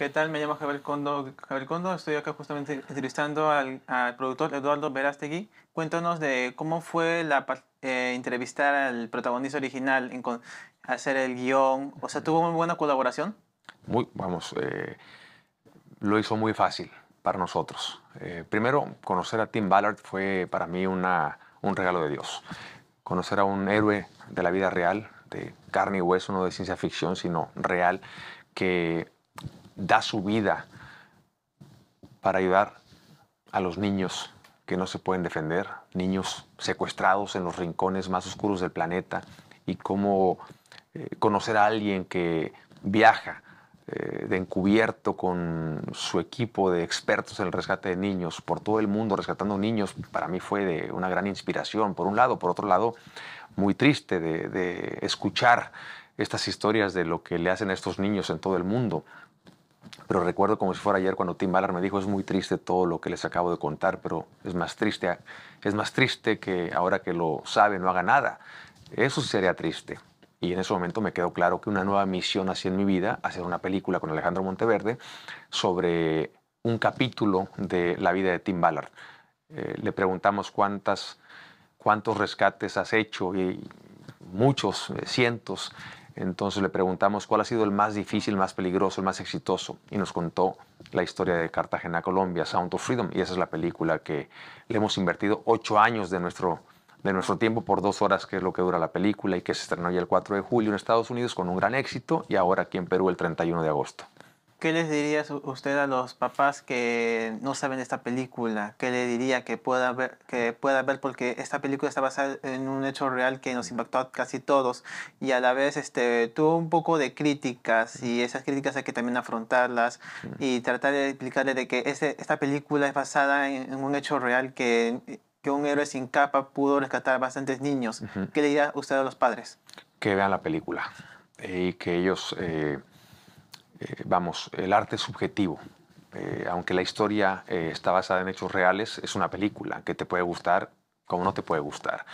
¿Qué tal? Me llamo Javier Condo. Condo. Estoy acá justamente entrevistando al, productor Eduardo Verástegui. Cuéntanos de cómo fue la eh, entrevistar al protagonista original, hacer el guión. O sea, ¿tuvo muy buena colaboración? Muy, vamos, eh, lo hizo muy fácil para nosotros. Eh, primero, conocer a Tim Ballard fue para mí una, un regalo de Dios. Conocer a un héroe de la vida real, de carne y hueso, no de ciencia ficción, sino real, que da su vida para ayudar a los niños que no se pueden defender, niños secuestrados en los rincones más oscuros del planeta, y cómo eh, conocer a alguien que viaja eh, de encubierto con su equipo de expertos en el rescate de niños por todo el mundo rescatando niños, para mí fue de una gran inspiración, por un lado, por otro lado, muy triste de, de escuchar estas historias de lo que le hacen a estos niños en todo el mundo, pero recuerdo como si fuera ayer cuando Tim Ballard me dijo, es muy triste todo lo que les acabo de contar, pero es más triste, es más triste que ahora que lo sabe no haga nada. Eso sería triste. Y en ese momento me quedó claro que una nueva misión hacía en mi vida, hacer una película con Alejandro Monteverde sobre un capítulo de la vida de Tim Ballard. Eh, le preguntamos cuántas, cuántos rescates has hecho y muchos, eh, cientos. Entonces le preguntamos cuál ha sido el más difícil, el más peligroso, el más exitoso y nos contó la historia de Cartagena, Colombia, Sound of Freedom y esa es la película que le hemos invertido ocho años de nuestro, tiempo por dos horas, que es lo que dura la película y que se estrenó ya el 4 de julio en Estados Unidos con un gran éxito y ahora aquí en Perú el 31 de agosto. ¿Qué les diría usted a los papás que no saben de esta película? ¿Qué le diría que pueda ver, que pueda ver porque esta película está basada en un hecho real que nos impactó a casi todos y a la vez este, tuvo un poco de críticas y esas críticas hay que también afrontarlas y tratar de explicarle de que este, esta película es basada en, un hecho real que, que, un héroe sin capa pudo rescatar a bastantes niños. ¿Qué le diría usted a los padres? Que vean la película y que ellos... Eh, eh, vamos, el arte subjetivo. Eh, aunque la historia eh, está basada en hechos reales, es una película que te puede gustar como no te puede gustar.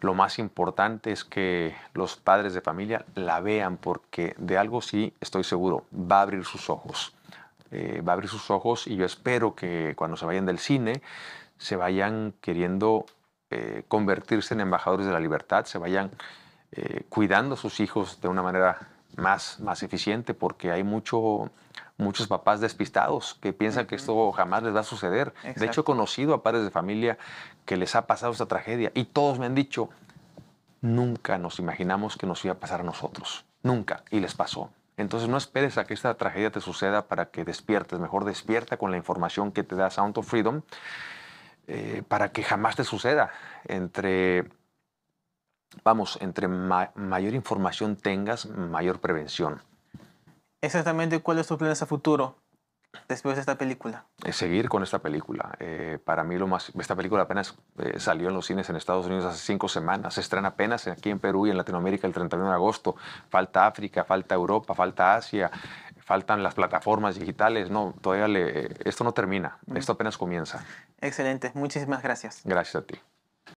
Lo más importante es que los padres de familia la vean porque de algo sí estoy seguro, va a abrir sus ojos. va a abrir sus ojos y yo espero que cuando se vayan del cine se vayan queriendo convertirse en embajadores de la libertad, se vayan cuidando a sus hijos de una manera más, eficiente, porque hay mucho, muchos papás despistados que piensan que esto jamás les va a suceder. De hecho, he conocido a padres de familia que les ha pasado esta tragedia y todos me han dicho, nunca nos imaginamos que nos iba a pasar a nosotros, nunca, y les pasó. Entonces no esperes a que esta tragedia te suceda para que despiertes, mejor despierta con la información que te da Sound of Freedom eh, para que jamás te suceda. Entre vamos, entre mayor información tengas, mayor prevención. Exactamente, ¿cuál es tu plan a futuro después de esta película? Es eh, seguir con esta película. Eh, para mí lo más, esta película apenas eh, salió en los cines en Estados Unidos hace cinco semanas, se estrena apenas aquí en Perú y en Latinoamérica el 31 de agosto. Falta África, falta Europa, falta Asia, faltan las plataformas digitales. No, todavía le, esto no termina, mm. esto apenas comienza. Excelente, muchísimas gracias. Gracias a ti.